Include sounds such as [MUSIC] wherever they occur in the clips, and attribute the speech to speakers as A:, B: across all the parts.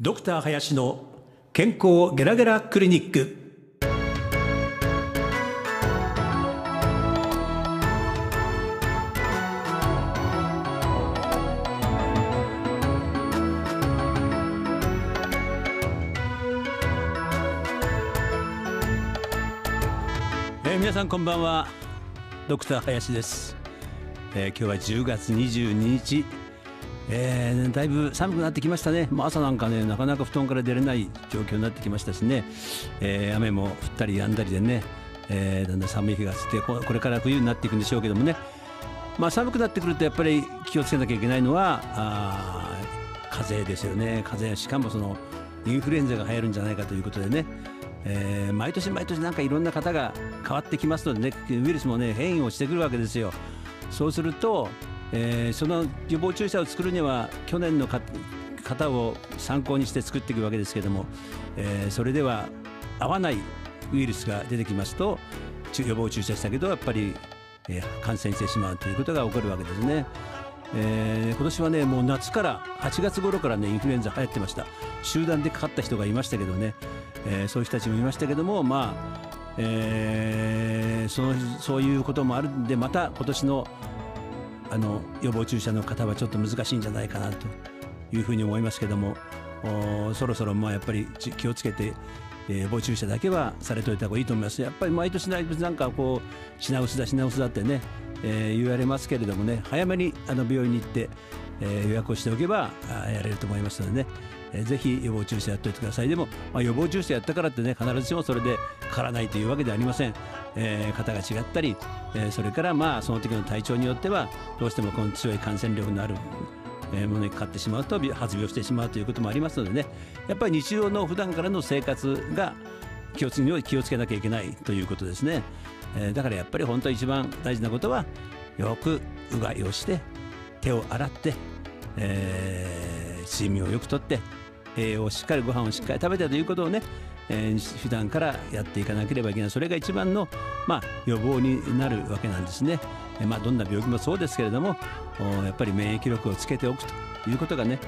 A: ドクター林の健康ゲラゲラクリニックえー、皆さんこんばんはドクター林です、えー、今日は10月22日えー、だいぶ寒くなってきましたね、朝なんかねなかなか布団から出れない状況になってきましたしね、えー、雨も降ったりやんだりでね、えー、だんだん寒い日が続いてこれから冬になっていくんでしょうけどもね、まあ、寒くなってくるとやっぱり気をつけなきゃいけないのはあ風邪ですよね風邪しかもそのインフルエンザが流行るんじゃないかということでねえー、毎年毎年なんかいろんな方が変わってきますのでねウイルスもね変異をしてくるわけですよそうするとえー、その予防注射を作るには去年の方を参考にして作っていくわけですけども、えー、それでは合わないウイルスが出てきますと予防注射したけどやっぱり、えー、感染してしまうということが起こるわけですね。えー、今年はねもう夏から8月頃からねインフルエンザ流行ってました集団でかかった人がいましたけどね、えー、そういう人たちもいましたけどもまあ、えー、そのそういうこともあるんでまた今年のあの予防注射の方はちょっと難しいんじゃないかなというふうに思いますけどもそろそろまあやっぱり気をつけて、えー、予防注射だけはされておいた方がいいと思いますやっぱり毎年なんかこう品薄だ品薄だってね、えー、言われますけれどもね早めにあの病院に行って、えー、予約をしておけばやれると思いますのでねえー、ぜひ予防注射やっておいてくださいでも、まあ、予防注射やったからってね必ずしもそれでかわらないというわけではありません、えー、型が違ったり、えー、それからまあその時の体調によってはどうしてもこの強い感染力のあるえものにかかってしまうと発病してしまうということもありますのでねやっぱり日常の普段からの生活が気をつけ気をつけなきゃいけないということですね、えー、だからやっぱり本当一番大事なことはよくうがいをして手を洗って、えー、睡眠をよくとってえー、をしっかりご飯をしっかり食べてということをね、えー、普段からやっていかなければいけないそれが一番の、まあ、予防になるわけなんですね。えー、まあ、どんな病気もそうですけれどもやっぱり免疫力をつけておくということがね、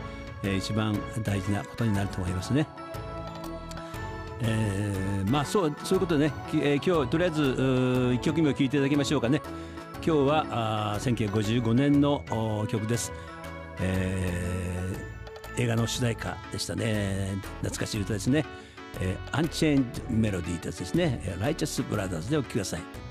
A: えー、一番大事なことになると思いますね。えー、まあそうそういうことでね、えー、今日とりあえず1曲目を聴いていただきましょうかね今日はあ1955年の曲です、えー映画の主題歌でしたね懐かしい歌ですね、えー、アンチェンジメロディーとですねライチャスブラザーズでお聴きください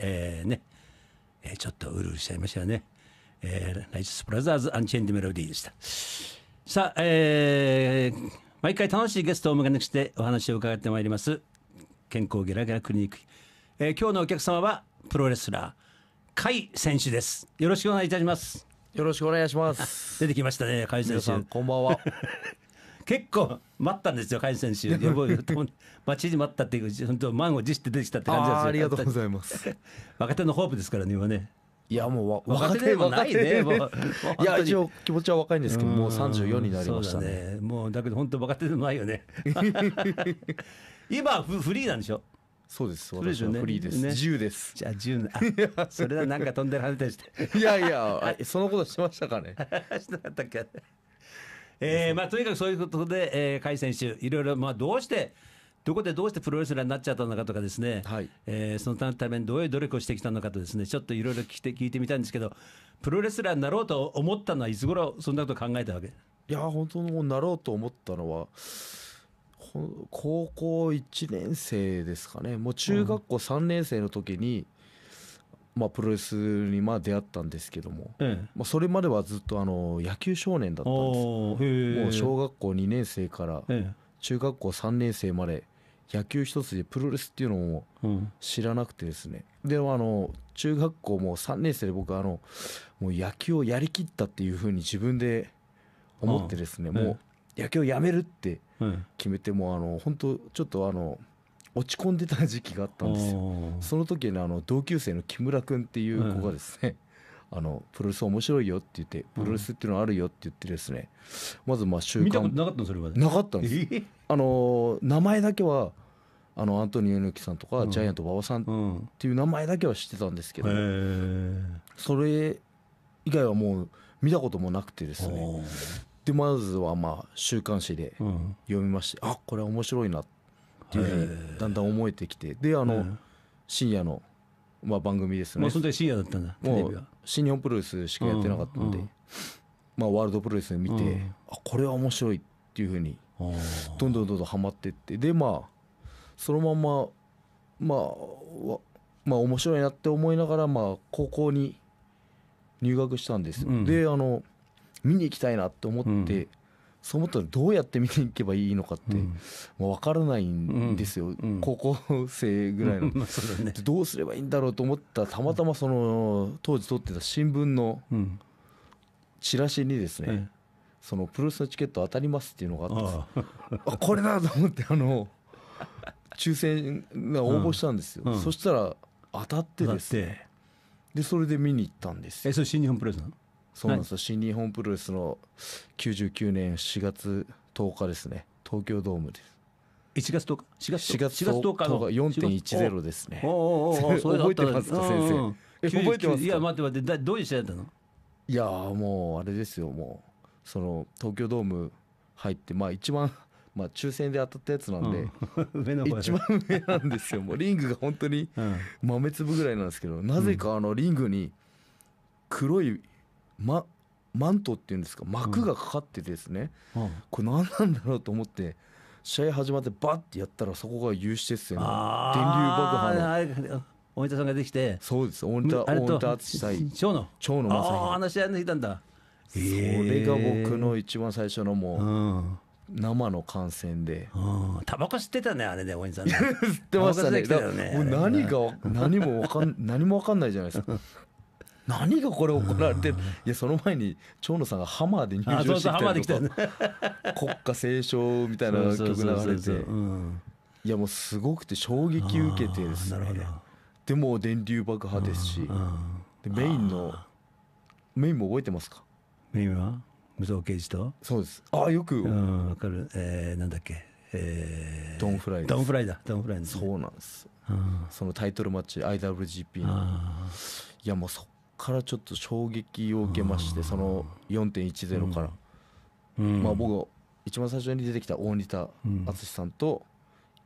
A: えー、ね、えー、ちょっとうるうるしちゃいましたよね。えー、ライスプラザーズアンチェンジメロディーでした。さあ、えー、毎回楽しいゲストをお迎えしてお話を伺ってまいります。健康ゲラゲラクリニック。えー、今日のお客様はプロレスラー、甲斐選手です。よろしくお願いいたします。よろしくお願いします。[LAUGHS] 出てきましたね、甲斐選手。こんばんは。[LAUGHS] 結構待ったんですよ、甲斐選手、[LAUGHS] 待ちに待ったっていう、本当、満を持して出てきたって感じですありがとうございます。[LAUGHS] 若手のホープですからね、今ね。いやもう若手でもないね。もう。いや一応気持ちは若いんですけど、もう三十四になりましたね。もうだけど本当若手でもないよね。[LAUGHS] 今フフリーなんでしょ。そうです。私はフリーです。ね、自由です。じゃあ自由な。それはなんか飛んでる話でして。いやいや、そのことしましたかね。しなかったっけ。えー、まあ、とにかくそういうことで、えー、甲斐選手、いろいろ、まあ、どうして、どこでどうしてプロレスラーになっちゃったのかとかですね、はい、えー、そのためにどういう努力をしてきたのかとですね、ちょっといろいろ聞いて聞いてみたいんですけど、プロレスラーになろうと思ったのは、いつ頃そんなこと考えたわけ
B: いや、本当になろうと思ったのは、高校1年生ですかね、もう中学校3年生の時に、まあ、プロレスにまあ出会ったんですけども、ええ、まあ、それまではずっとあの野球少年だったんですもう小学校2年生から中学校3年生まで野球一つでプロレスっていうのを知らなくてですね、うん、でもあの中学校も3年生で僕あのもう野球をやりきったっていうふうに自分で思ってですねもう野球をやめるって決めてもうあの本当ちょっとあの落ち込んでた時期があったんですよその時にあの同級生の木村君っていう子がですね、うん、あのプロレス面白いよって言ってプロレスっていうのあるよって言ってですね、まずまあ週刊な
A: かったそれなかったんです、
B: あの名前だけはあのアントニオ猪木さんとか、うん、ジャイアント馬場さんっていう名前だけは知ってたんですけど、うん、それ以外はもう見たこともなくてですねでまずはまあ週刊誌で読みまして、うん、あこれ面白いなってっていうふうにだんだん思えてきてであの深夜のまあ番組ですね、まあ、その時深夜だったんだもう新日本プロレスしかやってなかったんで、まあ、ワールドプロレス見て、うん、あこれは面白いっていうふうにどんどんどんどんはまってってでまあそのまんままあまあ面白いなって思いながらまあ高校に入学したんです、うん、であの見に行きたいなって思って、そう思ったらどうやって見に行けばいいのかって、もう分からないんですよ、うん高校生ぐらいの、ね、どうすればいいんだろうと思ったらたまたまその当時撮ってた新聞のチラシにですね、うん、そのプロレスのチケット当たりますっていうのがあったんですあこれだと思ってあの抽選が応募したんですよ、そしたら当たってですねでそれで見に行ったんですえそれ新日本プロレスなのそうなんですよ、新日本プロレスの99年4月10日ですね東京ドームです1月10日4月 ,4 月 ,4 月10日の4.10ですねおおおそれ [LAUGHS] 覚えてますか先生え覚えてますいや待
A: って待ってだどういう試合だったの
B: いやもうあれですよもうその東京ドーム入ってまあ一番まあ抽選で当たったやつなんで、
A: うん、[LAUGHS] 一番上なん
B: ですよもうリングが本当に豆粒ぐらいなんですけど、なぜかあのリングに黒いま、マントっていうんですか膜がかかってですね、うん、これ何なんだろうと思って試合始まってバッてやったらそこが有刺鉄線の電流爆破の。大仁田さんができてそうです大仁田敦対長野長野正彦あ
A: あ話し合いにできたんだそれが僕
B: の一番最初のもう生の感染で
A: タバコ吸ってたねあれで大分。さん [LAUGHS] 吸ってましたねね何が [LAUGHS] 何
B: もわかん何もわかんないじゃないですか何がこれ行われてるいやその前に蝶野さんがハマーで入場してきたりとか国歌斉唱みたいな曲流れていやもうすごくて衝撃受けてですねでも電流爆破ですしでメインのメインも覚えてますか
A: メインは武蔵刑事と
B: そうですああよくわかるえー、なんだっけえー、ドンフライドンフライだドンフライ、ね、そうなんですそのタイトルマッチ IWGP のいやもうそからちょっと衝撃を受けましてその4.10から、まあ僕一番最初に出てきた大仁田淳さんと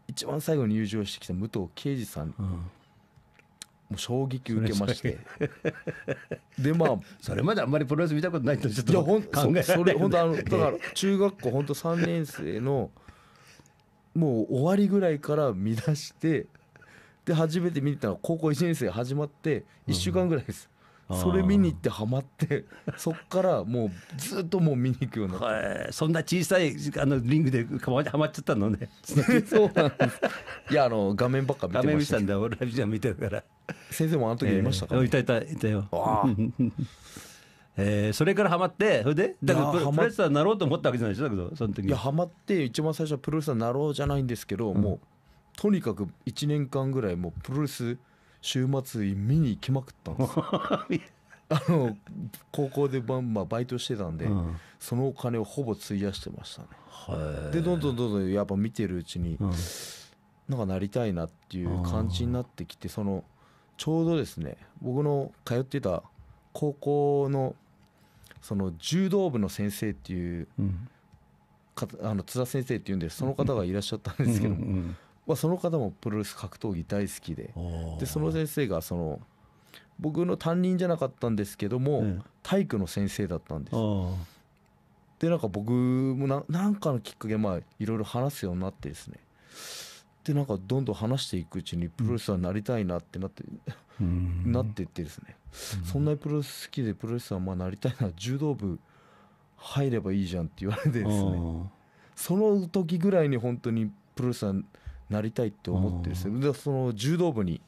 B: 一番最後に入場してきた武藤敬司さん、もう衝撃受けまして
A: でまあ [LAUGHS] それまであんまりプロレス見たことな
B: いとちょっといやほん考えそれ本当あのだから中学校本当3年生のもう終わりぐらいから見出してで初めて見たのは高校1年生始まって1週間ぐらいです、それ見に行ってハマって [LAUGHS] そっから
A: もうずっともう見に行くようになったそんな小さいあのリングでハマっちゃったのね [LAUGHS] そうなんですいやあの画面ばっか見てました画面見たんだ俺ラジオ見てるから先
B: 生もあの時いましたか、ね、えー、いたい
A: たいたよあ [LAUGHS] えー、それからハマってそれでだからプロレスラーになろうと思ったわけじゃないでしょだけどその時いやハマって一番最初はプロレス
B: ラーになろうじゃないんですけど、うん、もうとにかく1年間ぐらいもうプロレス週末見に行きまくったんです [LAUGHS] あの高校でバンバンバイトしてたんで、うん、そのお金をほぼ費やしてましたねでどんどんどんどんやっぱ見てるうちに、うん、なんかなりたいなっていう感じになってきてそのちょうどですね僕の通ってた高校のその柔道部の先生っていう、うん、あの津田先生っていうんでその方がいらっしゃったんですけども、うんうんうんまあ、その方もプロレス格闘技大好きででその先生がその僕の担任じゃなかったんですけども、体育の先生だったんですでなんか僕も何かのきっかけまあいろいろ話すようになってですねでなんかどんどん話していくうちにプロレスラーになりたいなってなって、うん、なってってですね、うん、そんなにプロレス好きでプロレスラーまあなりたいな柔道部入ればいいじゃんって言われてですねその時ぐらいに本当にプロレスラーなりたいって思ってですね、でその柔道部に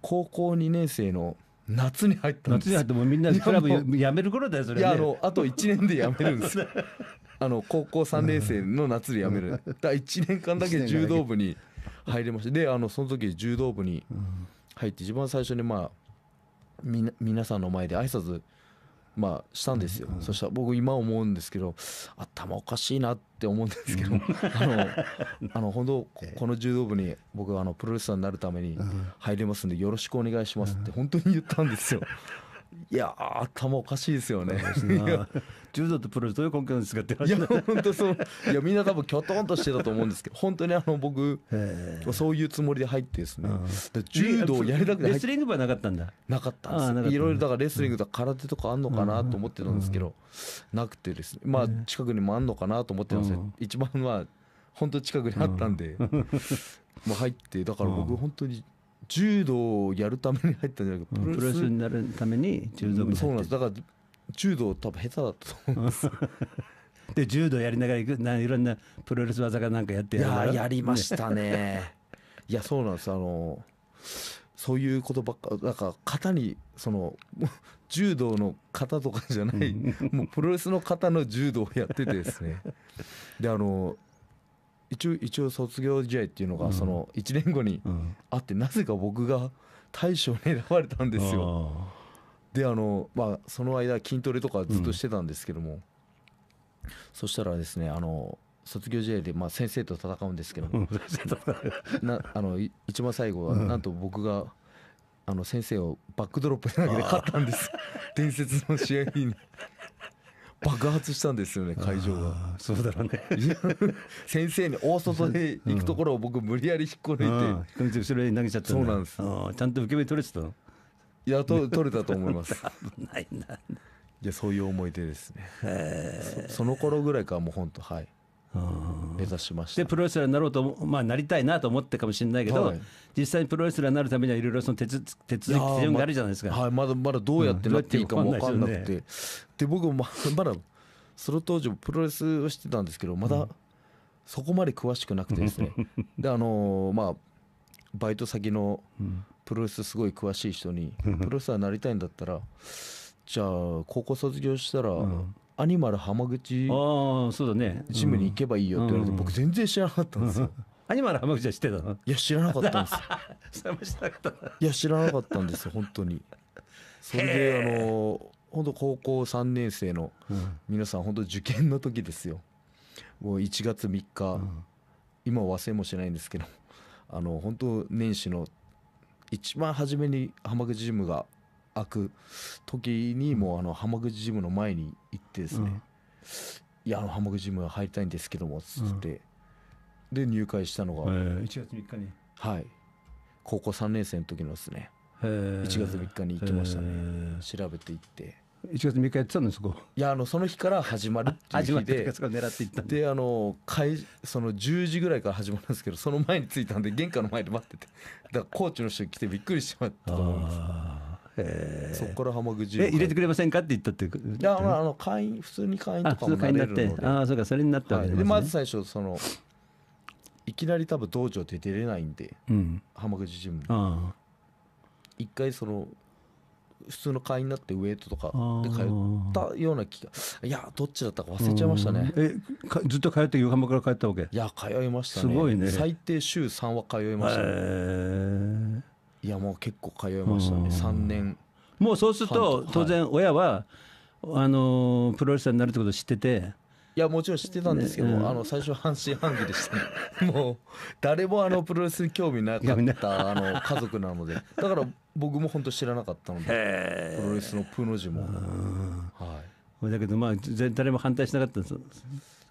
B: 高校2年生の夏に入ったんです夏に入ってもみんなクラブやめる頃だよそれ、ね、いやあのあと1年でやめるんです [LAUGHS] あの高校3年生の夏でやめる、だ1年間だけ柔道部に入れましたであのその時柔道部に入って一番最初にまあみ皆さんの前で挨拶まあ、したんですよ、うん、そしたら僕今思うんですけど頭おかしいなって思うんですけど、うん、あの [LAUGHS] あの本当この柔道部に僕あのプロレスラーになるために入れますんでよろしくお願いしますって本当に言ったんですよ。[LAUGHS] いや頭おかしいですよね。柔道とプロレスどういう根拠なんですかって話いや本当そういやみんな多分きょとんとしてたと思うんですけど [LAUGHS] 本当にあの僕そういうつもりで入ってですね柔道やりたくてレスリング部はなかったんだなかったんですいろいろだからレスリングとか空手とかあんのかなと思ってたんですけどなくてですねまあ近くにもあんのかなと思ってたんですけど一番は本当近くにあったんでまあ [LAUGHS] 入ってだから僕本当に柔道を
A: やるために入ったんじゃなくて、うプロレスになるために柔道部に入そうなんですだから柔道多分下手だったと思うんです [LAUGHS] で柔道やりながらいくないろんなプロレス技かなんかやっていややりましたねいやそうなんですあのそうい
B: うことばっかなんか型にその [LAUGHS] 柔道の型とかじゃない、もうプロレスの型の柔道をやっててですねであの一応一応卒業試合っていうのがその1年後にあって、なぜか僕が大将に選ばれたんですよ。であのまあその間筋トレとかずっとしてたんですけども、そしたらですねあの卒業試合でまあ先生と戦うんですけども、なあの一番最後はなんと僕が、あの先生をバックドロップ投げて勝ったんです伝説の試合に爆発したんですよね会場がそうだろうね [LAUGHS] 先生に大外へ行くと
A: ころを僕無理やり引っこ抜いて、うん、後ろに投げちゃったそうなんですちゃんと受け身取れてたのいやと取れたと思います危 [LAUGHS] ないな
B: いやそういう思
A: い出ですねその頃ぐらいからもう本当はい目指しましたでプロレスラーになろうと、まあ、なりたいなと思ってかもしれないけど、はい、実際にプロレスラーになるためにはいろいろその手続き手順があるじゃないですか、まはい、まだまだどうやってなっていいかも分かんなくて、うん、で僕も
B: ままだその当時プロレスをしてたんですけどまだそこまで詳しくなくてですね、う [LAUGHS] ん、であのー、まあバイト先のプロレスすごい詳しい人に「プロレスラーになりたいんだったらじゃあ高校卒業したら、
A: うんアニマル浜口ああそうだねジムに行
B: けばいいよって言われて、僕全然知らなかったんですよ、
A: [LAUGHS] アニマル浜口は知ってたのいや知らなかったんですよ [LAUGHS] いや知
B: らなかったんですよ本当にそれであの本当高校3年生の皆さん、本当受験の時ですよもう1月3日、うん、今忘れもしないんですけどあの本当年始の一番初めに浜口ジムが開く時にもうあの浜口ジムの前に行ってですね、いやあの浜口ジム入りたいんですけどもっつって、で入会したのが、1月3日にはい高校3年生の時のですね
A: 1月3日に行きましたね調べていって1月3日やってたですか
B: いやあのその日から始まるっていう日で狙ってっであの開その10時ぐらいから始まるんですけどその前に着いたんで玄関の前で待っててだからコーチの人来てびっくりしまっ
A: たと思いますえそこから浜口え入れてくれませんかって言ったっていや、ま
B: あ、あの会員普通に会員とかもなれる
A: ああそうかそれになったわけで、ねはい、でまず最初その
B: いきなり多分道場って出れないんで、うん、浜口ジム一回その普通の会員になってウェイトとかで通ったような気がいやどっちだったか忘れちゃいましたねえ
A: ずっと通って横浜から通ったわけ
B: いや通いましたねすごいね最低週3は通いましたね、えーいやもう結構
A: 通いましたね3年もうそうすると当然親は、はい、あのプロレスラーになるってことを知ってて
B: いやもちろん知ってたんですけど、ねうん、あの最初半信半疑でした、ね、[LAUGHS] もう誰もあのプロレスに興味なかった [LAUGHS] あの家族なのでだから
A: 僕も本当知らなかったのでプロレスのプの字も、はい、だけどまあ誰も反対しなかったんです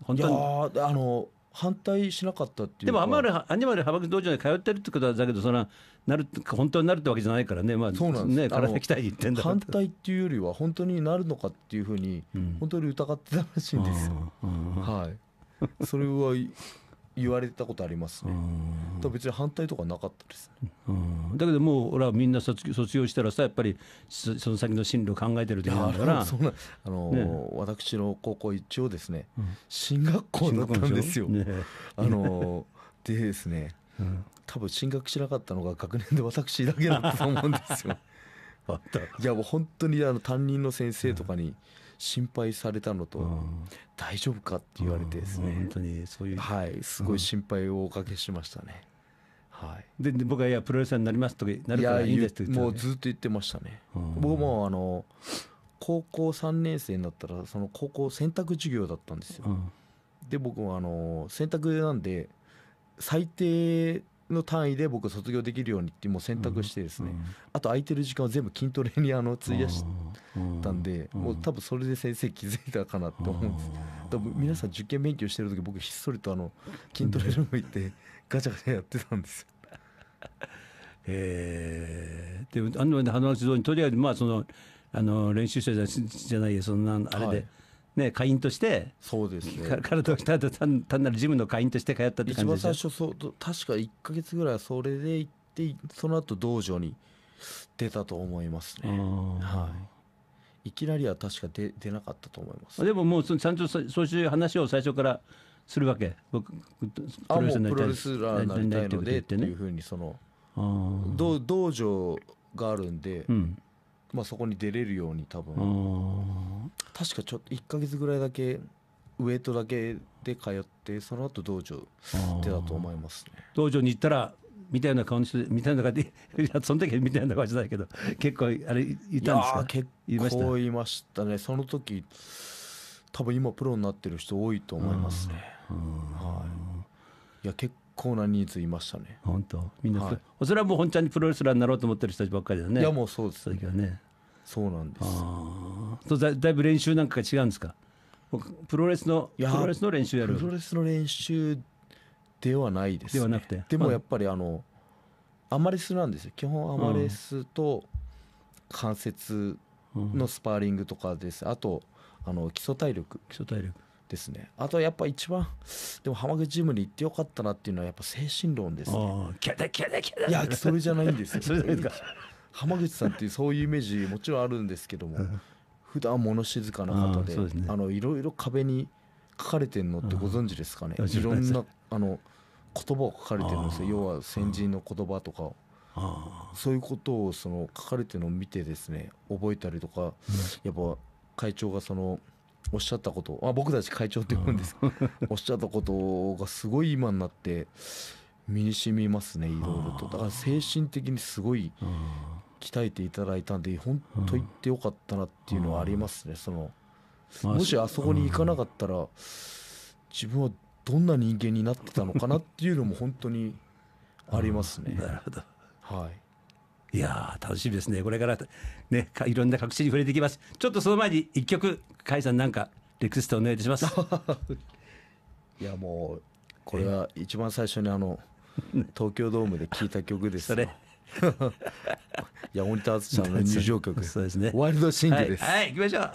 A: 本当に
B: いやあの反対しなかったっ
A: ていうでもあんまりアニマル派閥道場に通ってるってことはだけどそのなる本当になるってわけじゃないからねまあそうなんですね体鍛え言ってんだ反対
B: っていうよりは本当になるのかっていうふうに、本当に疑ってたらしいんですよ、うんうん、はいそれは言われたことありますね。と別に反対とかなかったです、
A: ね、だけどもう俺はみんな卒業したらさやっぱりその先の進路考えてるってことだからそなあの、ね、
B: 私の高校一応ですね、進学校だったんですよ。ね、あのでですね、多分進学しなかったのが [LAUGHS] 学年で私だけだったと思うんですよ。[LAUGHS] いやもう本当にあの担任の先生とかに、うん心配されたのと、大丈夫かって言われてですね、本当にそういう、はい、すごい心配をおかけしましたね。は
A: い、で僕はいやプロレスラーになりますとかなるからいいですって言って、ね、もうずっと
B: 言ってましたね、僕もあの高校3年生になったらその高校選択授業だったんですよ、で僕もあの選択なんで最低の単位で僕卒業できるようにってもう選択してですね、あと空いてる時間を全部筋トレにあの費やしたんで、もう多分それで先生気づいたかなと思うんです多分皆さん受験勉強してる時僕ひっそりとあの筋トレルーム
A: 行ってガチャガチャやってたんですよ。えー、であの話通にとりあえずまあそのあの練習者じゃないそんなあれで、はい、ね、会員としてそうです、ね、体を鍛えた単単なるジムの会員として通ったって感じで一番最初
B: そう確か1か月ぐらいそれで行ってその後道場に出たと思いますね、はい、いきなりは確か出出なかったと思
A: いますでももうちゃんとそういう話を最初からするわけ僕あもプロレスラーになりたいのでっていうふうにその
B: 道場があるんで、うん、まあ、そこに出れるように多分確かちょっと
A: 1か月ぐらいだけウエイトだけで通ってその後道場でだと思いますね道場に行ったらみたいな顔にしてみたいな感じで [LAUGHS] その時みたいな感じだけど結構あれいたんですか結構
B: いましたねその時多分今プロになってる人多いと思いますね、はい、いや結構な人数いましたね本当みんな
A: そ,、れはもう本ちゃんにプロレスラーになろうと思ってる人たちばっかりだねいやもうそうですねねそうなんですだだいぶ練習なんかが違うんですかプロレスのプロレスの練習やるプロ
B: レスの練習ではないです、ね、ではなくてでもやっぱりあの、あ、アマレスなんですよ基本アマレスと関節のスパーリングとかです、あとあの基礎体力基礎体力ですねあとやっぱ一番でも浜口ジムに行ってよかったなっていうのはやっぱ精神論ですねキャ
A: ダキャダキャダいやそれじゃないんですよ [LAUGHS] それですか
B: 浜口さんっていうそういうイメージもちろんあるんですけども普段物静かな方であのいろいろ壁に書かれてるのってご存知ですかねいろんなあの言葉を書かれてるんですよ要は先人の言葉とかそういうことをその書かれてるのを見てですね覚えたりとかやっぱ会長がそのおっしゃったことあ僕たち会長って呼ぶんです [LAUGHS] おっしゃったことがすごい今になって身に染みますねいろいろとだから精神的にすごい鍛えていただいたんで本当行ってよかったなっていうのはありますね、うん、そのもしあそこに行かなかったら、自分はどんな人間になってたのかなっ
A: ていうのも本当にありますね。なるほど、はい、いや楽しみですねこれから、ね、いろんな隠しに触れていきますちょっとその前に一曲甲斐さんなんかレクストお願いいたします。[LAUGHS]
B: いやもうこれは一番最初にあの [LAUGHS] 東京ドームで聴いた曲ですよ。[LAUGHS] いや、モニターさんの入場曲。そうですね。ワイルドシングです。は
A: い、はい、行きましょう。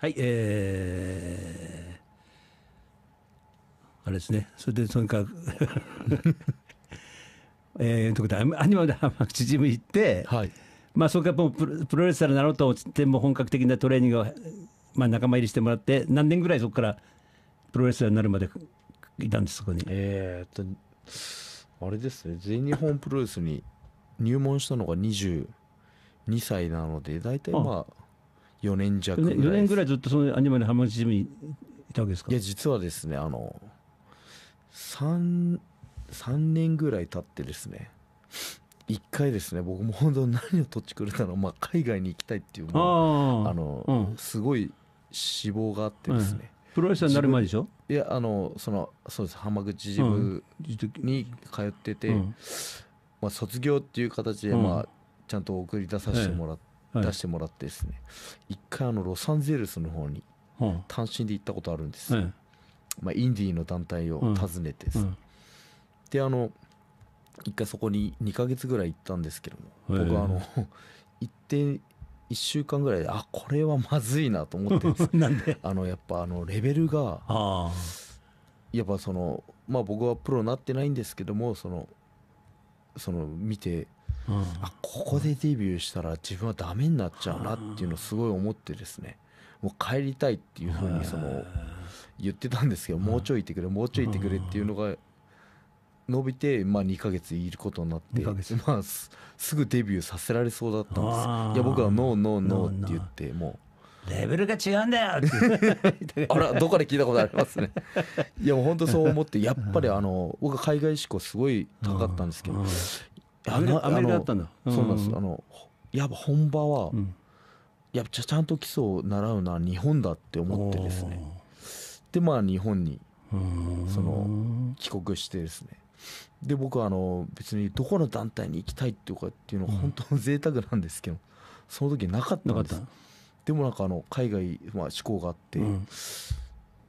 A: はい、えー、あれですね、それで、とにかく。[LAUGHS] えー、とこで、アニマルで浜口ジム行って、はい、まあ、そこからもうプロレスラーになろうと思って、も本格的なトレーニングを、まあ、仲間入りしてもらって、何年ぐらいそこからプロレスラーになるまでいたんです、そこに。えー、っと、あれですね、全日本プロレスに入門したのが
B: 22歳なので、大体まあ、4年弱ぐらい4年ぐらいずっとそのアニマル浜口ジムにいたわけですかいや実はですねあの 3, 3年ぐらい経ってですね一回ですね僕も本当何をとってくれたの、まあ、海外に行きたいっていうあの、うん、すごい志望があってですね、うん、プロレスーになる前でしょいやあのそのそうです浜口ジムに通ってて、うん、まあ、卒業っていう形で、まあ、ちゃんと送り出させてもらっ出してもらってですね、一回あのロサンゼルスの方に単身で行ったことあるんです、まあ、インディーの団体を訪ねてです、ねであの一回そこに2か月ぐらい行ったんですけども僕はあの [LAUGHS] 行って1週間ぐらいであこれはまずいなと思ってです [LAUGHS] なんであのやっぱあのレベルがやっぱそのまあ僕はプロになってないんですけどもそのその見てうん、あここでデビューしたら自分はダメになっちゃうなっていうのをすごい思ってですねもう帰りたいっていうふうにその言ってたんですけどもうちょいいてくれもうちょいいてくれっていうのが伸びて、まあ、2か月いることになって、まあ、すぐデビューさせられそうだったんですいや僕はノーノーノーって言っても
A: うレベルが違うんだよって [LAUGHS] あらどこかで聞いたことありますね
B: いやもう本当そう思ってやっぱりあの僕は海外志向すごい高かったんですけどアメリカだったんだ、そうなんですあのやっぱ本場は、やっぱちゃんと基礎を習うのは日本だって思ってですねでまあ日本にその帰国してですねで僕はあの別にどこの団体に行きたいっていうかっていうのは本当の贅沢なんですけど、その時なかったんですでもなんかあの海外、まあ、志向があって、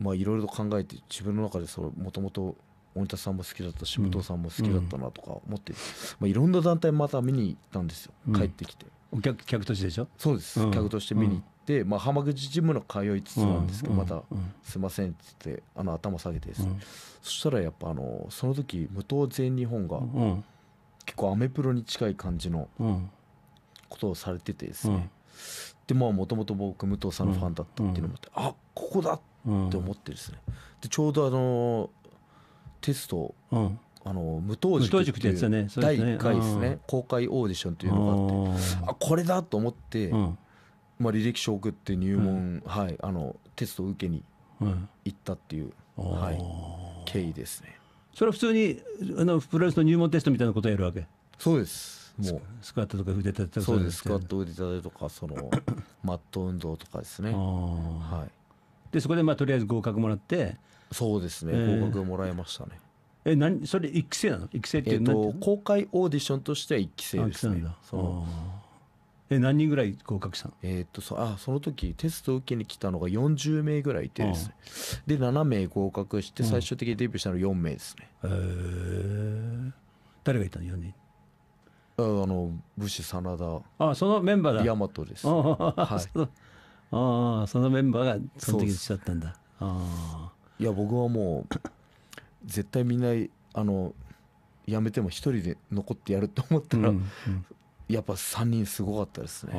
B: まあいろいろと考えて自分の中でもともと森田さんも好きだったし武藤さんも好きだったなとか思って、まあ、いろんな団体また見に行ったんですよ帰ってきて、客客としてでしょそうです、客として見に行って、まあ、浜口ジムの通いつつなんですけど、また「すいません」っつってあの頭下げてですね、そしたらやっぱあのその時武藤全日本が結構アメプロに近い感じのことをされててですね、でまあもともと僕武藤さんのファンだったっていうのもあって、あここだって思ってですねでちょうどあのテスト、うん、あの無当塾っていう第1回ですね公開オーディションっていうのがあってあこれだと思って、まあ、履歴書送って入門、はい、あ
A: のテスト受けに行ったっていう、はい、経緯ですねそれは普通にあのプロレスの入門テストみたいなことをやるわけそうですもうスクワットとか腕立てとかそうですスクワッ
B: ト腕立てとかそのマット運動とかですねは
A: いでそこでまあとりあえず合格もらってそうですね、合格もらえましたねえ何それ1期生なの1期生っていうの、えー、と公開オーディションとしては1期生ですね
B: え何人ぐらい合格したのえー、っとそあその時テスト受けに来たのが40名ぐらいいてですね、で7名合格して最終的にデビューしたの4名ですね、
A: うへえ誰がいたの4人あの武士真田あそのメンバーだ大和です、はい、ああそのメンバーがその時にしちゃったんだ
B: ああいや僕はもう絶対みんなあの辞めても1人で残ってやると思ったら、うんうん、やっぱ
A: 3人すごかったですね。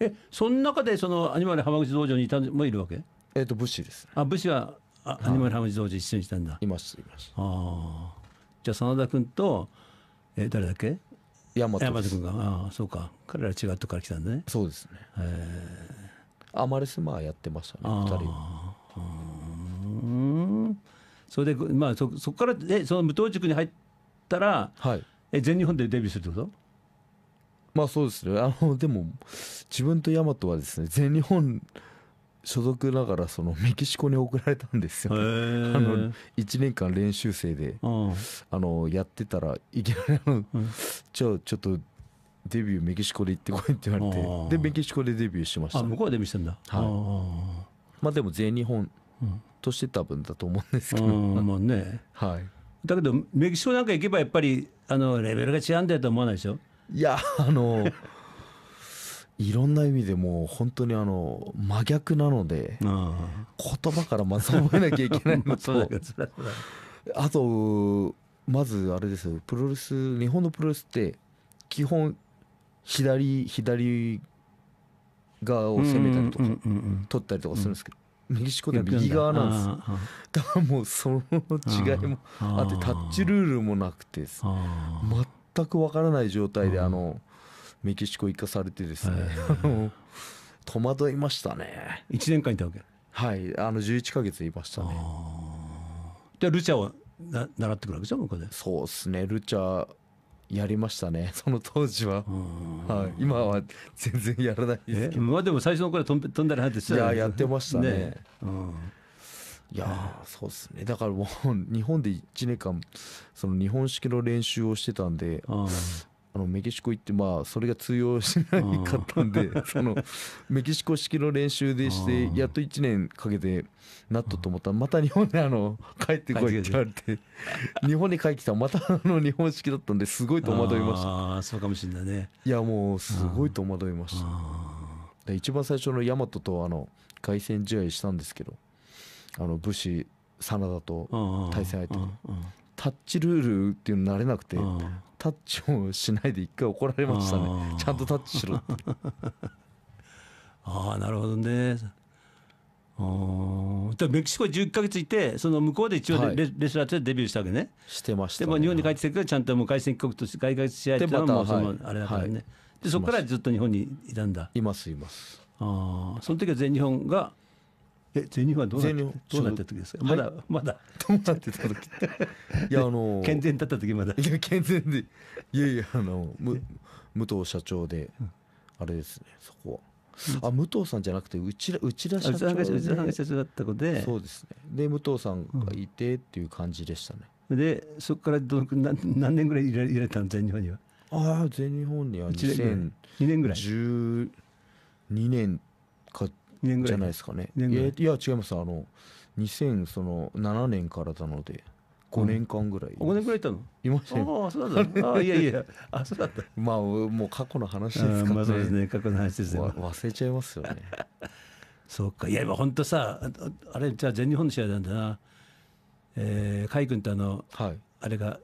A: えその中でそのアニマル浜口道場にいたもいるわけえっ、ー、と武士です、ね、あ武士はあアニマル浜口道場一緒にいたんだ。いますいます。ああじゃあ真田君と、えー、誰だっけ大和君がああそうか彼ら違うとこから来たんだね。そうですね。ええアマレスマーやってましたね2人。それで、まあ、そこから、でその無党塾に入ったら、はい、え全日本でデビューするってこと
B: まあそうですねあのでも自分と大和はですね全日本所属ながらそのメキシコに送られたんですよ、ね、[LAUGHS] あの1年間練習生で、あのやってたらいきなりあの、うん、じゃちょっとデビューメキシコで行ってこいって言われてでメキシコでデビューしました、向こうはデビューしたんだ、
A: はい、まあでも全日本
B: としてた分だと思うんですけど、うん、もうね、はい、
A: だけどメキシコなんか行けばやっぱりあのレベルが違うんだよと思わないでしょい
B: やあのいろんな意味でもう本当にあの真逆なので言葉からまず覚えなきゃいけないのと [LAUGHS] あとまずあれですよプロレス日本のプロレスって基本左左側を攻めたりとか取ったりとかするんですけどメキシコで右側なんですだからもうその違いもあってタッチルールもなくて全くわからない状態であのメキシコ行かされてですね、[LAUGHS] 戸惑いましたね1年間いたわけはいあの11か月いましたねじゃあルチャをな習ってくるわけじゃん向こでそうですねルチャやりましたね [LAUGHS] その当時
A: は、はい、今は全然やらないですけどまあでも最初の頃飛ん飛んだりなんてしてたややってましたね、ね、
B: いやそうですねだからもう日本で1年間その日本式の練習をしてたんであのメキシコ行ってまあそれが通用しなかったんでそのメキシコ式の練習でしてやっと1年かけてなったと思ったらまた日本であの帰ってこいって言われて日本に帰ってきたらまたあの日本式だったんですごい戸惑いました
A: ああそうかもしれない
B: ねいやもうすごい戸惑いました一番最初の大和とあの凱旋試合したんですけどあの武士真田と対戦相手タッチルールっていうのなれなくてタッチをしないで一回怒られましたねちゃんとタッチしろって
A: [LAUGHS] ああなるほどねあメキシコ11か月いてその向こうで一応レはい、レスラーとしてデビューしたわけねしてました、ね、でも日本に帰ってきてからちゃんともう凱旋帰国として外国試合ってのもそのあれだからね、はい、でそこからずっと日本にいたんだいますいますああその時は全日本がえ全日本はどうなってどうなってた時ですか、はい、まだまだどうなってた時いやあの健全だった時まだいや健全でいやいやあのむ
B: 武藤社長で、あれですねそこはあ武藤さんじゃなくてうちらうちら社長でうちら社長だった子でそうですねで武藤さんがいてっていう感じでし
A: たね、うん、でそこからど何何年ぐらいい入れたの全日本には
B: ああ全日本には2012
A: 年ぐらい12年か年ぐらいじゃな
B: いですかねいやいや違いますあの2007年からなので5年間ぐらい、う年ぐらいいたのいまああそうだったあいやいやあそうだったまあもう過去の
A: 話ですからね,、そうですね
B: 過去の話です忘れちゃいますよね [LAUGHS] そう
A: かいや今本当さあれじゃあ全日本の試合なんだなえー、海君とあの、はい、あれが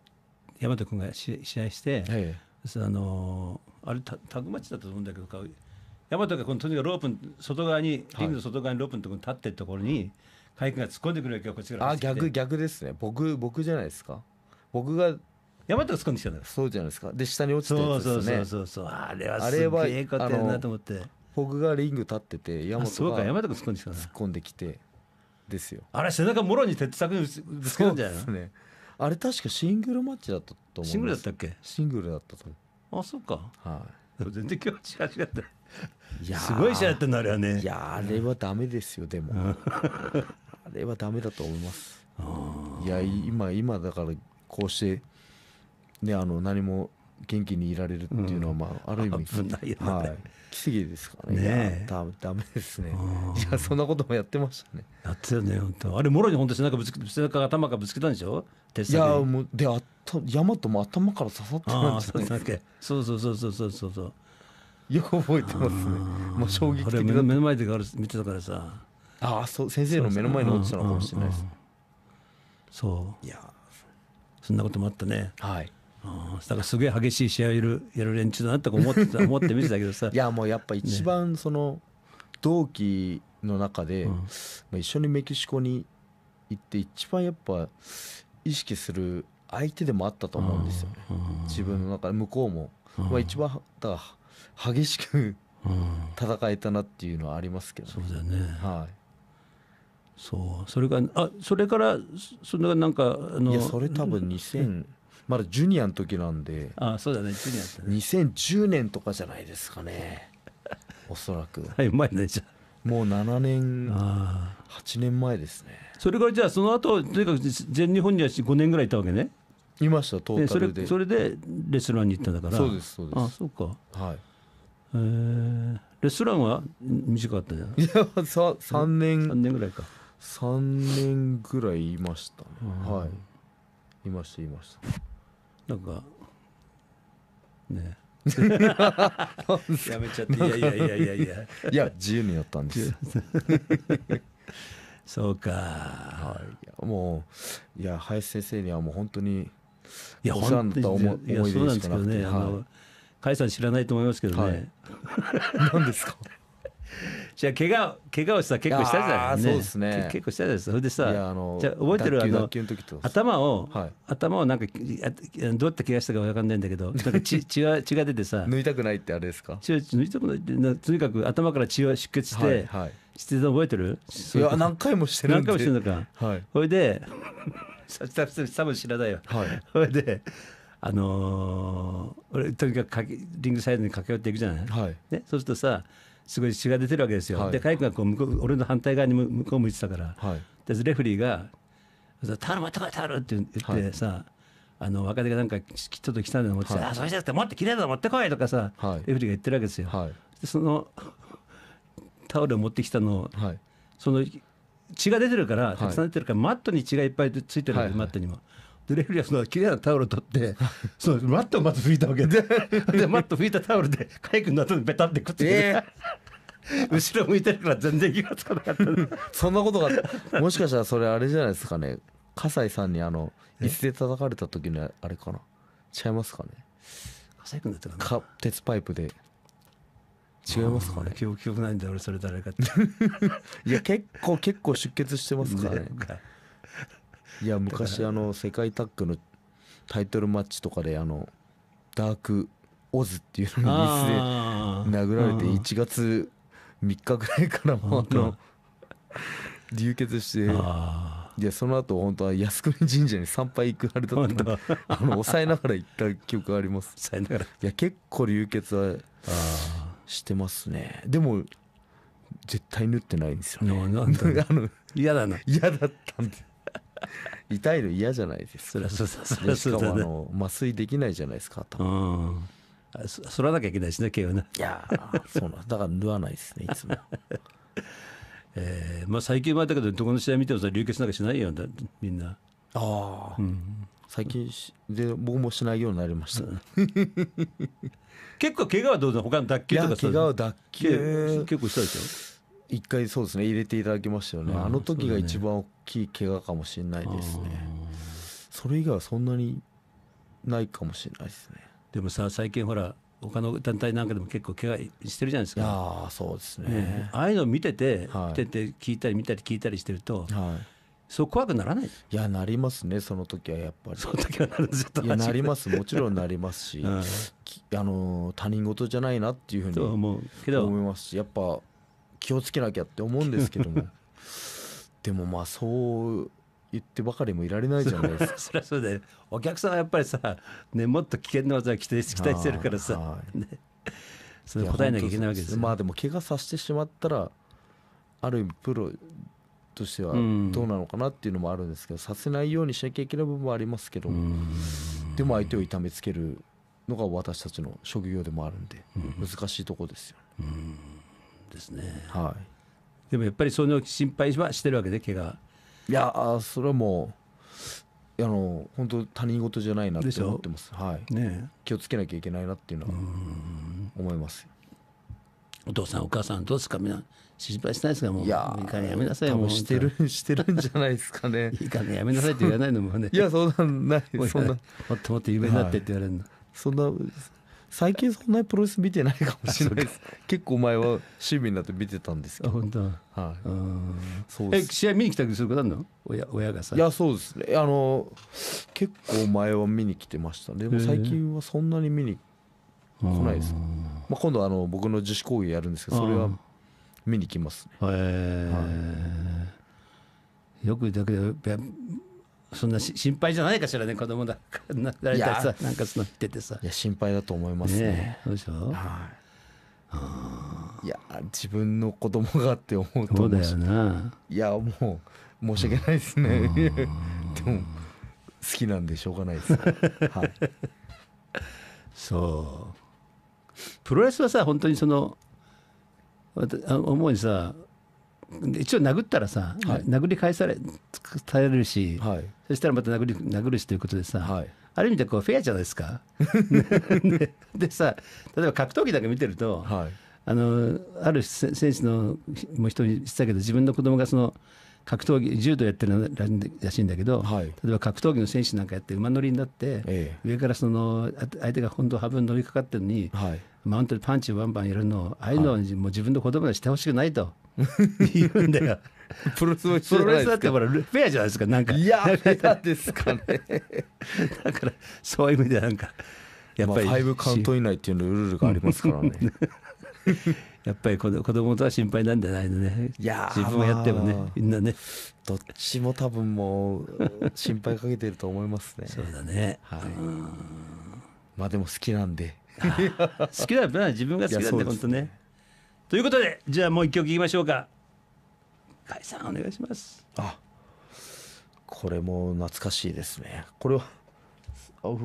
A: 大和君が試合して、はい、あのあれタグマッチだったと思うんだけど大和がこのとにかくロープ外側にリングの外側にロープのところに立ってるところに海君が突っ込んでくるわけよこっちからあ逆
B: 逆ですね僕僕じゃないですか僕が大和が突っ込んできたんだそうじゃないですかで下に落ちてるやつですねそうそうそうそうあれはすげえ勝てるなと思って僕がリング立ってて山本がそうか山田が突っ込んできた突っ込んできてですよ
A: あれ背中もろに鉄柵にぶつけるんじゃないの、ね、
B: あれ確かシングルマッチだったと思うシングルだったっけシングルだったと思うあそうかはい全然気持ちが違ったいやすごい試合だったんだあれはねいやあれはダメですよでもあれはダメだと思いますいや今今だからこうしてねあの何も元気にいられるっていうのは、
A: まあ、ある意味危ないね、はい、奇跡ですからねねだダメですねいやそんなこともやってましたねやってたね本当あれもろに本当背中ぶつけ背中頭がぶつけたんでしょいや
B: もうであと大和も頭から刺さってたんじゃな
A: いですそうそうそうそうそうそうよく覚えてますねもう衝撃的だ目の前で見てたからさああそう先生の目の前に落ちたのかもしれないです、そういやそんなこともあったねはいだからすげえ激しい試合やるやる連中だなとか思ってた [LAUGHS] 思って見てたけどさいやもうやっぱ一番その、同期の
B: 中で、ま、あ、一緒にメキシコに行って一番やっぱ意識する相手でもあったと思うんですよね、自分の中で向こうも、うん、まあ、一番だから激しく戦えたなっていうのはありますけど、ね、そうだよね、はい、そうそれがあそれからそれがなんかあのいやそれ多分2000まだジュニアの時なんであそうだねジュニア2010
A: 年とかじゃないですかね [LAUGHS] おそらくはい前ねじゃもう7年8年前ですねそれからじゃあその後とにかく全日本には5年ぐらいいたわけねいましたトータルで、それそれでレストランに行ったんだからそうですそうですあそうかはいえレストランは短かったじゃんいやさ
B: 3年3年ぐらいか3年ぐらいいましたね、はいいましたいましたなんかねやめちゃっていやいやいやいやいやいや自由にやったんですよ [LAUGHS] そうか、はい、もういや林先生に
A: はもう本当にいやお世話になった思い出して、ね、はい甲斐さん知らないと思いますけどね、何、はい、[LAUGHS] ですかじゃあ怪我怪我をさ結構したじゃないね。そうですね。結構したじゃないですか。それでさ、じゃ覚えてるあの頭を、はい、頭をなんかどうやって怪我したかわかんないんだけど、[LAUGHS] なんか血血は血が出てさ、抜いたくないってあれですか。血を抜いたくないっとにかく頭から血は出血して、はいはい、して覚えてる？いや何回もしてる何回もしてるのか。はい。ほいで、さ [LAUGHS] 多分知らないよ。はい。ほいで。あのー、俺とにかくリングサイドに駆け寄っていくじゃない、はい、ね、そうするとさすごい血が出てるわけですよ、はい、でカ君がこう向こう俺の反対側に向こう向いてたから、はい、でレフリーが「タオル持ってこいタオル」って言ってさ、あの若手がなんかちょっと汚いの持ってさ、はい、あそうじゃなくてもっときれいだの持ってこいとかさ、はい、レフリーが言ってるわけですよ、でそのタオルを持ってきたのを、その血が出てるからたくさん出てるから、マットに血がいっぱいついてるわけ、マットにも。でレフリーはその綺麗なタオル取ってそうマットをまず拭いたわけで [LAUGHS] でマット拭いたタオルでカイ君の後たベタってくっつけて、えー、後ろ向いてるから全然気がつかな
B: かった [LAUGHS] そんなことがもしかしたらそれあれじゃないですかね葛西さんにあの椅子で叩かれた時のあれかな違いますかね葛西君だったかな鉄パイプで違いますかね記憶ないんだ俺それ誰かって [LAUGHS] いや結構結構出血してますからねいや昔あの世界タッグのタイトルマッチとかであのダークオズっていうのにで殴られて1月3日ぐらいからもうあの流血してやその後本当は靖国神社に参拝行くあれだったであの抑えながら行った記憶あります抑えながらいや結構流血はしてますねでも絶対縫ってないんですよ
A: ね [LAUGHS]
B: 嫌だな嫌だったんで [LAUGHS] 痛いの嫌じゃないですそれそそれそそれは、あの麻酔できないじゃないですか
A: と。うん
B: そらなきゃ
A: いけないしね毛をねいやそうなんだから縫わないですねいつも [LAUGHS] えー、まあ最近もあったけどどこの試合見てもさ流血なんかしないよみんなああ、うん、最近で僕もしないようになりました、ね、結構怪我はどうだ他の脱臼とかさ怪我は脱臼
B: 結構したでしょ一回そうですね入れていただきましたよねあの時が一番大きい怪我かもしれないですねそれ以外はそんなに
A: ないかもしれないですねでもさ最近ほら他の団体なんかでも結構怪我してるじゃないですかああそうですね、ね、ああいうのを見てて、見てて聞いたり見たり聞いたりしてると、はい、
B: そう怖くならないいやなりますねその時はやっぱりその時
A: はなるずっといやなりますもちろんなりますし、[LAUGHS]
B: あの他人事じゃないなっていうふうに思いますしやっぱ気をつけなきゃって思うんですけども [LAUGHS] でもまあそう言ってばかりもいられないじゃないですか [LAUGHS]
A: そりゃそうだよお客さんはやっぱりさ、ね、もっと危険な技を期待してるからさ、はい、そ答えなきゃいけないわけですよまあでも怪我させてしまったらある意味
B: プロとしてはどうなのかなっていうのもあるんですけど、うん、させないようにしなきゃいけない部分もありますけど、でも相手を痛めつけるのが私たちの職業でもあるん
A: で、難しいとこですよね。うんですね、はい、でもやっぱりその心配はしてるわけで怪我いやそれはもうあの
B: 本当他人事じゃないなって思ってま
A: す、はいね、
B: 気をつけなきゃいけないなっていうのは
A: 思いますお父さんお母さんどうですかみんな心配しないですかもういやいい加減やめなさいもうしてるしてるんじゃないですかね [LAUGHS] いい加減やめなさいって言わないのもねいやそんなんないそんなもっともっと夢になってって言われるの、はい、そんな最近そんなにプロ
B: レス見てないかもしれないです結構前は趣味になって見てたんですけど本当は、い、そうえ試合見に来たりすることあるの親親がさいやそうですねあの結構前は見に来てましたでも最近はそんなに見に来ないです、まあ、今度あの僕の自主講義やるんですけどそれは見に来ますねへえ、
A: はい、よくだけどそんな心配じゃないかしらね子供だからなたさなんかその言っててさいや心配だと思いますねねそうでし
B: ょ、はい、いや自分の子供がって思うとそうだよないやもう申し訳ないですね [LAUGHS] でも好き
A: なんでしょうがないです、[LAUGHS] はい、そうプロレスはさ本当にその主にさ一応殴ったらさ、はい、殴り返されされるし、はい、そしたらまた殴り殴るしということでさ、はい、ある意味でこうフェアじゃないですか。で [LAUGHS] でさ例えば格闘技だけ見てると、あのある選手のも人に言ってたけど自分の子供がその格闘技柔道やってるらしいんだけど、はい、例えば格闘技の選手なんかやって馬乗りになっ
B: て、え
A: え、上からその相手が本当半分乗りかかってるのに、はい、マウントでパンチをバンバンやるのをああいうのはもう自分の子供にしてほしくないと [LAUGHS] 言うんだよ。[LAUGHS] プロプロレスだってほらフェアじゃないですかなんかいやフェアですかね [LAUGHS] だからそういう意味でなんかやっぱり、5カウント以内っていうルールがありますからね。やっぱり子供とは心配なんじゃないのねいや自分がやってもね、まあ、みんなねどっちも多分もう心配かけてると思いま
B: すねそうだ
A: ねはいま
B: あでも好きなんで
A: 好きだな自分が好きなんで本当ね、ね、ということでじゃあもう一曲いきましょうか解散お願いしますあ
B: これも懐かしいですねこれは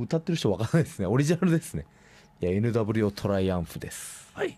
B: 歌ってる人わかんないですねオリジナルですねいや NW トライア
A: ンフですはい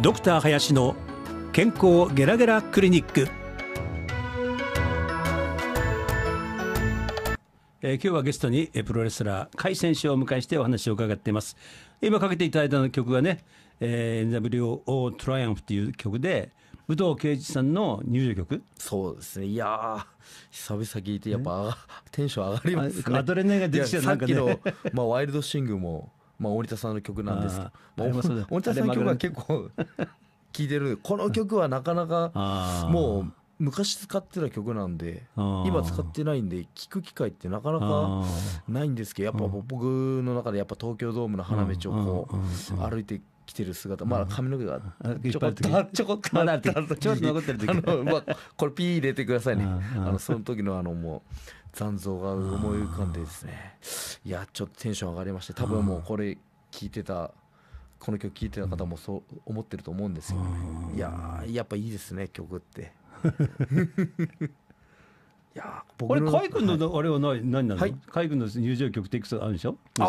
A: ドクター林の健康ゲラゲラクリニック、えー、今日はゲストにプロレスラー甲斐選手をお迎えしてお話を伺っています今かけていただいた曲がね、えー、NWO トライアンフという曲で武藤敬司さんの入場曲そうですねいや久々聞いてやっぱ、テンション上がりますねアドレナリンが出てきたさっきの、
B: まあ、ワイルドシングもまあ、折田さんの曲なんですけど、まあ、折田さんの曲は結構聴 [LAUGHS] いてるこの曲はなかなかもう昔使ってた曲なんで
A: 今使
B: ってないんで聴く機会ってなかなかないんですけどやっぱ僕の中でやっぱ東京ドームの花道をこう歩いて来てる姿まだ髪の毛がちょこっとちょこっと残ってる時あの、まあ、これピー入れてください
A: ねあのその
B: 時のあのもう残像が思い浮かんでですねいやちょっとテンション上がりまして多分もうこれ聞いてたこの曲聴いてた方もそう思
A: ってると思うんですよ、ね、いや
B: やっぱいいですね曲って [LAUGHS]
A: いや僕あれ海軍のあれはない、何なの、はい、海軍の入場曲っていくつあるでしょあ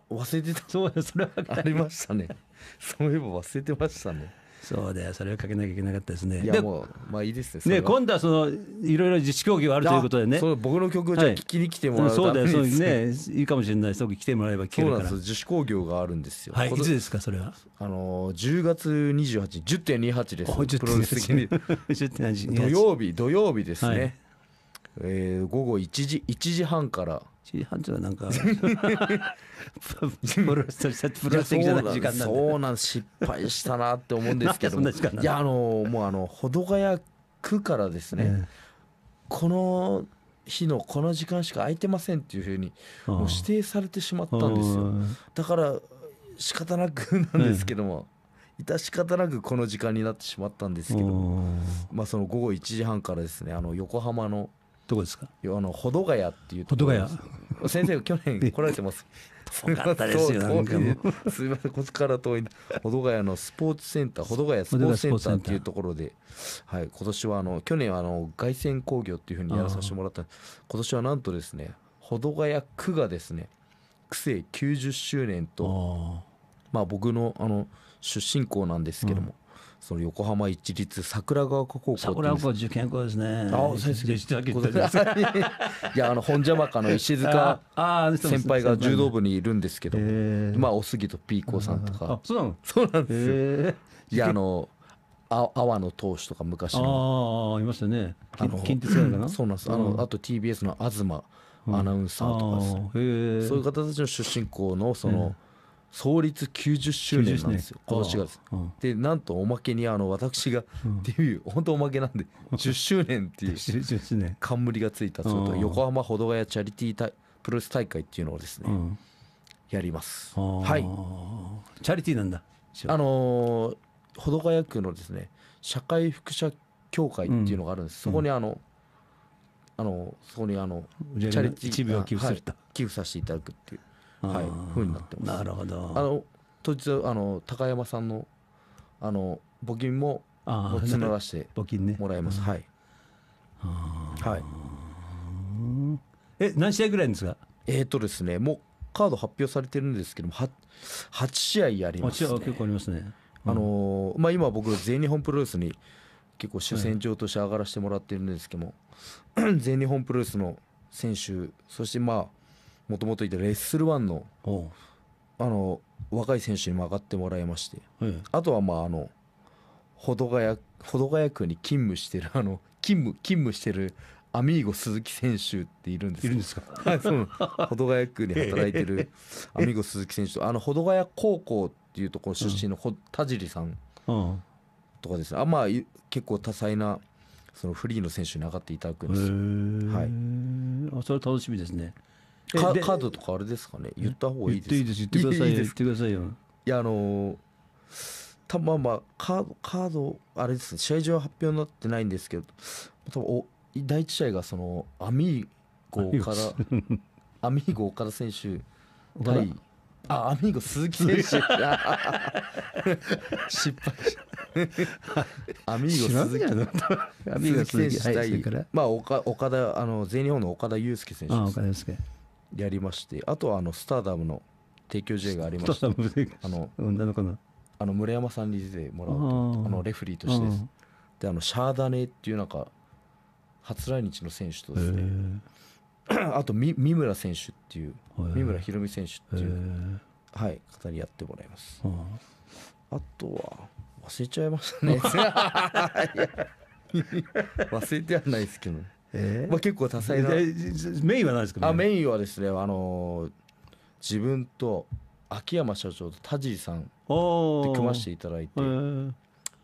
A: あ忘れてたそうそれはありましたねそういえば忘れてましたねそうだよ、それをかけなきゃいけなかったですね。いや、もう、まあいいですね。ね、今度はその、いろいろ自主競技があるということでね。そう、僕の曲をじゃあ聞きに来てもらう、はい、そうだよ、そうね。いいかもしれない。すぐ来てもらえば聞けるから。そうなんです。自主工業があるんですよ。はい、いつですか、それは。あの、10月
B: 28、10.28です。プロレス的10.28。[LAUGHS] 土曜日、土曜日ですね。はい、えー、午後1時、1時半から。時半ってなんかプロレス的じゃな時間なんでそうなん失敗したなって思うんですけどいやあのもうあの保土ヶ谷区からですね、この日のこの時間しか空いてませんっていうふうにもう指定されてしまったんですよだから仕方なくなんですけども、致し方なくこの時間になってしまったんですけどまあその午後1時半からですねあの横浜のどこですかあの保土ヶ谷っていう保土ヶ谷先生去年来られてます遠かったですよすみませんこっちから遠い保土ヶ谷のスポーツセンター保土ヶ谷スポーツセンターっていうところで、はい、今年はあの去年あの凱旋工業っていうふうにやらさせてもらった今年はなんとですね保土ヶ谷区がですね区政90周年とまあ僕のあの出身校なんですけども、その横浜一律桜川高校桜川
A: 受験校ですね。あ、先生実は言って [LAUGHS]
B: いやあの本邪魔家の石塚先輩が柔道部にいるんですけど、まあおすぎとピーコさんとか、そ
A: うなの、そうなんですよ。
B: いやあの。あ阿波の投手とか昔
A: のああいましたね近鉄なのそうなんですあのあ
B: と TBS の東アナウンサーとかそういう方たちの出身校のその創立90周年なんですよ今年がです、うん、でなんとおまけにあの私がデビュー、うん、本当おまけなんで10周年っていう冠がついたそれと横浜保土ヶ谷チャリティープロレス大会っていうのをですね、
A: うん、やりますは
B: いチャリティーなんだあの保土ヶ谷区のですね社会福祉協会っていうのがあるんです、そこにあの、あのそこにあのチャリティー一部を寄付させていただくっていう
A: はいふうになってますなるほどあ
B: の当日あの高山さんのあの募金も募らして [LAUGHS] 募金ねもらえます、はいはいえ何試合ぐらいですかえっ、ー、とですねもうカード発表されてるんですけども 8, 8試合やりますね8試合結構ありますね、うん、あのまあ今僕全日本プロレスに結構主戦場として上がらせてもらってるんですけども、はい、全日本プロレスの選手そしてまあもともといたレッスルワンのあの若い選手に曲がってもらいまして、うん、あとはまああの保土ヶ谷保土ヶ谷区に勤務してるあの勤務勤務してるアミーゴ鈴木選手っているんですいるんですか。[LAUGHS] 保土ヶ谷区で働いてるアミーゴ鈴木選手とあの保土ヶ谷高校っていうところ出身のほ、うん、田尻さん
A: と
B: かですね。あまあ結構多彩なそのフリーの選手に上がっていただく
A: んです。はい。あそれ楽しみですね。カー
B: ドとかあれですかね言った方がいいです言っていいです言ってくださいよ言ってくださいよいやあの多分まあまあカードカードあれですね試合上は発表になってないんですけど多分お第一試合がそのアミーゴからアミーゴ岡田選手対あアミーゴ鈴木選手 [LAUGHS] 失敗したアミーゴ鈴木アミーゴ鈴木選手対、はい、まあ岡岡田あの全日本の岡田祐介選手であ岡田祐介やりましてあとはあのスターダムの提供試合がありまし
A: てあのなのか
B: なあの村山さんに出てもらうとあのレフェリーとしてですであのシャーダネっていうなんか初来日の選手とですねあと三村選手っていう三村宏美選手っていうはい方にやってもらいますあとは忘れちゃいましたね [LAUGHS] 忘れてはないですけどえー、まあ、結構多彩なメインは何ですかあメインはですねあの自分と秋山社長と田尻さんで
A: 組ませていただいて、えー、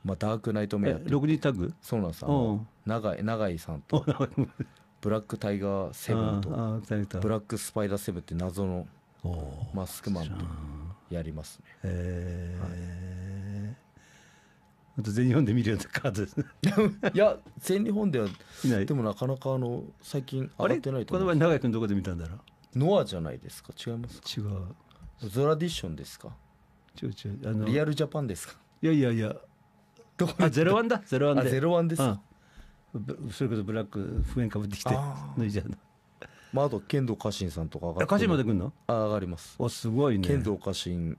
B: まあ、ダークナイトメア6人タグそうなんです永井永井さんと [LAUGHS] ブラックタイガーセブンとブラックスパイダーセブンって謎のマスクマンとやりますね。
A: えーはい
B: あと全日本で見るようなカードですね [LAUGHS] いや全日本ではいないでもなかなかあの最近上がってないとこの前永井君どこで見たんだろうノアじゃないですか違います違
A: うゾラディションですか違う違うあのリアルジャパンですかいやいやいやどこあゼロワンだゼロワンでゼロワンですか、うん、それこそブラック譜
B: 面かぶってきて脱いじゃうのまあ、あと剣道家臣さんとか上が家臣まで来んのあ上がりますあすごいね剣道家臣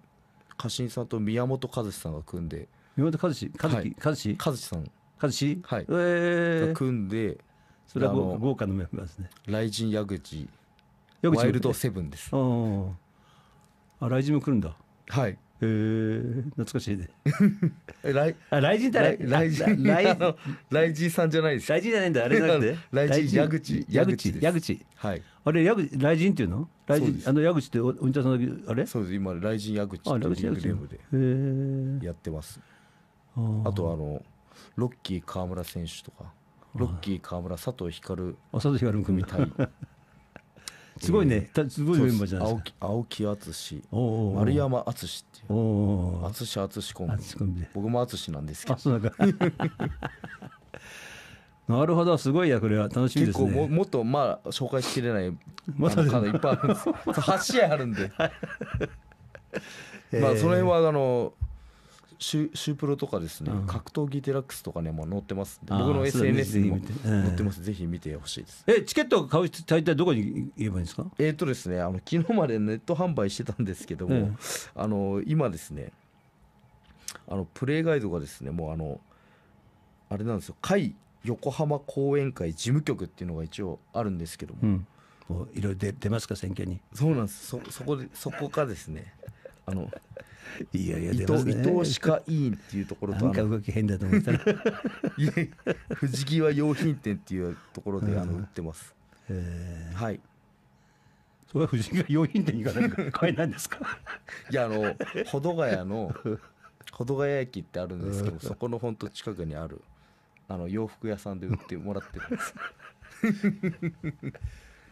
B: 家臣さんと宮本和志さんが組んで山本和志和樹和志和志さん和志はい、えー、組んでそれは豪
A: 華なメンバーですね雷神矢口矢口ワイルドセブンですあ雷神も来るんだはいえー、懐かしいね。来来人だ来来人来来人さんじゃないです。来人じゃないんだあれじゃなくて。[LAUGHS] 矢口矢口矢口はいあれ矢口来人っていうの？来人あの矢口っておおんちゃさんだけあれ？そうです今来人矢口っていうリー
B: ムでやってます。あとあのロッキー川村選手とかロッキー川村佐藤光
A: 佐藤光組対 [LAUGHS] すごいね、えー、すごいメンバーじゃないで
B: すか青木淳丸山淳っていう淳淳コンビコンビ僕も淳なんですけど [LAUGHS]
A: なるほどすごいやこれは楽しみですね結構
B: ももっとまあ紹介しきれないまだカーいっぱいあるんです8試合あるんで、
A: [LAUGHS] まあその辺は
B: あのシュシュープロとかですね、うん、格闘技デラックスとかねもう載ってます僕の SNS にも載ってます、ぜひ見てほしいですえチケットを買う人大体どこに言えばいいんですかえっ、ー、とですねあの昨日までネット販売してたんですけども、うん、あの今ですねあのプレイガイドがですねもうあのあれなんですよ会横浜後援会事務局っていうのが一応あるんですけども、いろいろ出ますか選挙にそうなんですそそこでそこかですねあのいやいや、ね、伊藤伊藤歯科医院っていうところとなんか動き変だと思ったら藤木 [LAUGHS] は用品店っていうところであの売ってます、えはいそれは藤木が用品店行かないか買え [LAUGHS] ないんですかいやあの保土ヶ谷の保土ヶ谷駅ってあるんですけどそこのほんと近くにあるあの洋服屋さんで売ってもらってるんです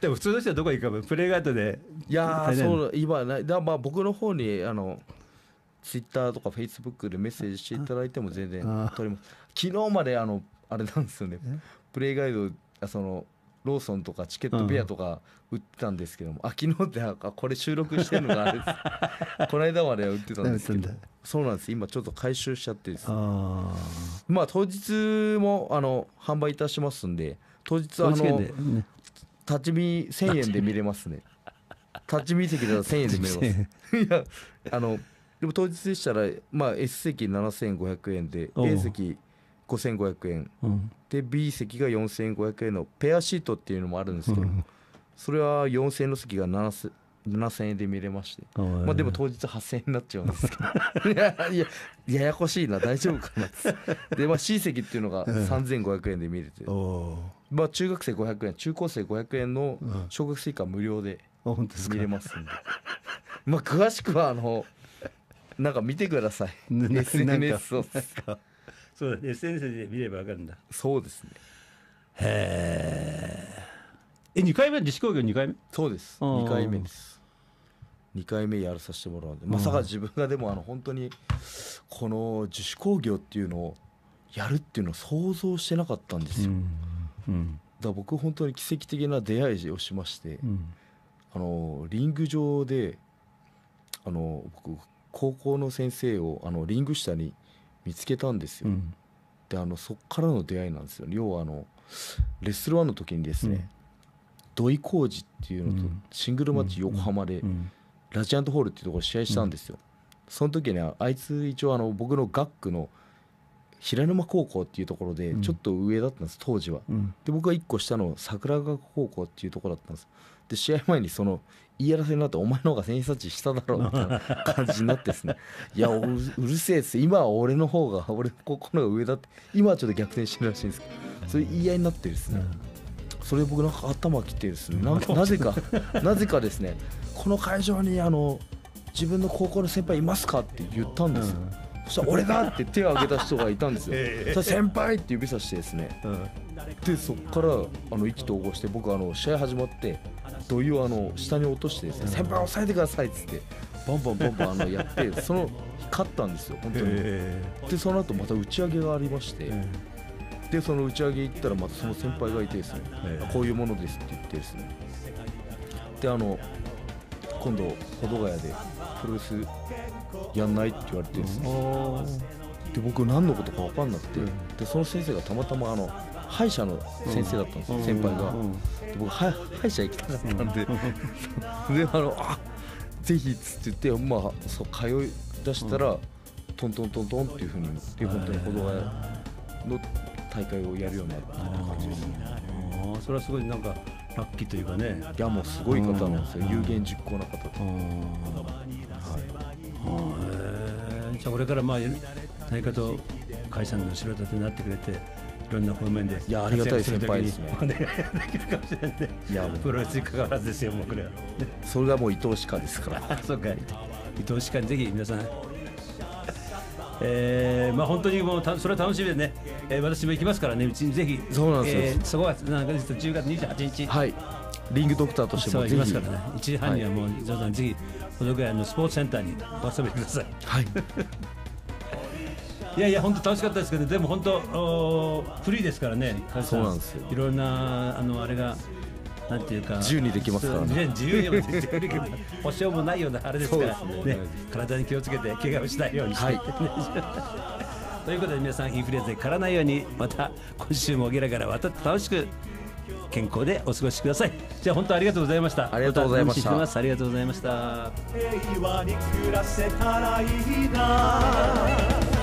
B: でも普通の人はどこ行くかプレイガイドでいやそう今ないだまあ僕の方にあのツイッターとかフェイスブックでメッセージしていただいても全然取ります昨日まであのあれなんですよねプレイガイドそのローソンとかチケットペアとか売ってたんですけども、うん、あ昨日ってあこれ収録してるのがあれですこの間までは売ってたんですけどそうなんです今ちょっと回収しちゃってですねまあ当日もあの販売いたしますんで当日あの、立ち見千円で見れますね立ち見席だと1円で見れますいやあのでも当日でしたら、まあ、S 席七千五百円で A 席五千五百円、うん、で B 席が四千五百円のペアシートっていうのもあるんですけど、うん、それは四千の席が七0 7000円で見れまして、まあ、でも当日8000円になっちゃうんですけど [LAUGHS] いやいやややこしいな大丈夫かなで、まあ、親戚っていうのが3500円で見れて、まあ、中学生500円中高生500円の小学生以下無料で見れますんで,、
A: まあ、詳しくはあのなんか見てください SNS をそうだ、ね、SNS で見れば分かるんだそうですねへえ2回目西工業2回目そうです2回目です2
B: 回目やらさせてもらうんでまさか自分がでもあの本当にこの自主工業っていうのをやるっていうのを想像してなかったんですよ。うん、だ僕本当に奇跡的な出会いをしまして、うん、あのリング上であの僕高校の先生をあのリング下に見つけたんですよ。うん、であのそっからの出会いなんですよ。要はあのレッスン1の時にですね、土井浩二っていうのとシングルマッチ横浜で、うんラジアントホールっていうところ試合したんですよ、その時ねあいつ一応あの僕の学区の平沼高校っていうところでちょっと上だったんです、当時は、うん、で僕が1個下の桜川高校っていうところだったんですで試合前にその言い争いになってお前の方が選手たち下だろうみたいな感じになってですね [LAUGHS] いやうるせえっす今は俺の方が俺の高校の方が上だって今はちょっと逆転してるらしいんですけどそれ言い合いになってですね、うんそれ僕なんか頭きてですね [LAUGHS] なぜかなぜかですねこの会場にあの自分の高校の先輩いますかって言ったんですよ、うん、そしたら俺だって手を挙げた人がいたんですよ、[LAUGHS] えー、先輩って指さしてですね、うん、でそっからあの意気投合して僕あの試合始まって土井をあの下に落としてですね、先輩押さえてくださいっつってバンバンバンバンあのやって [LAUGHS] その勝ったんですよ本当に、えー、でその後また打ち上げがありまして、えー、でその打ち上げ行ったらまたその先輩がいてですね、えー、こういうものですって言ってですねであの今度保土ヶ谷でプロレスやんないって言われてるんですよ、で僕何のことか分かんなくて、でその先生がたまたまあの歯医者の先生だったんです、先輩が、で僕歯医者行きたかったんで、[LAUGHS] であのあぜひっつって言ってまあそう通い出したら、トントントントンっていうふうにで本当に保土ヶ谷の大会をやるようになった感じですね。それはす
A: ごいなんか発揮というかねいやもうすごい方なんですよ、有言実行な方で、はい、じゃあこれからまあ何かと会社の後ろ盾になってくれていろんな方面でいやありがたい先輩ですねいやプロレスに関わらずですよもうこれはそれはもう伊藤歯科ですからそうか伊藤歯科にぜひ皆さんえーまあ、本当にもうたそれは楽しみでね、えー、私も行きますからね、うちにぜひ、そうなんですよ、えー、そこはなんか10月28日、はい、リングドクターとしても行きますからね、1時半にはもう、ジョーさぜひ、保土ケ谷のスポーツセンターにお遊びください。はい [LAUGHS] いやいや本当楽しかったですけどでも本当おフリーですからねそうなんですよいろんなあのあれがなんていうか
B: 自由にできますからね自由にもで
A: きる保証もないようなあれですからね体に気をつけて怪我をしないようにして、はい、[LAUGHS] ということで皆さんインフルエンザにからないようにまた今週もゲラゲラ渡って楽しく健康でお過ごしくださいじゃあ本当ありがとうございましたありがとうございましたまありがとうございました
B: 平和に暮らせたらいいな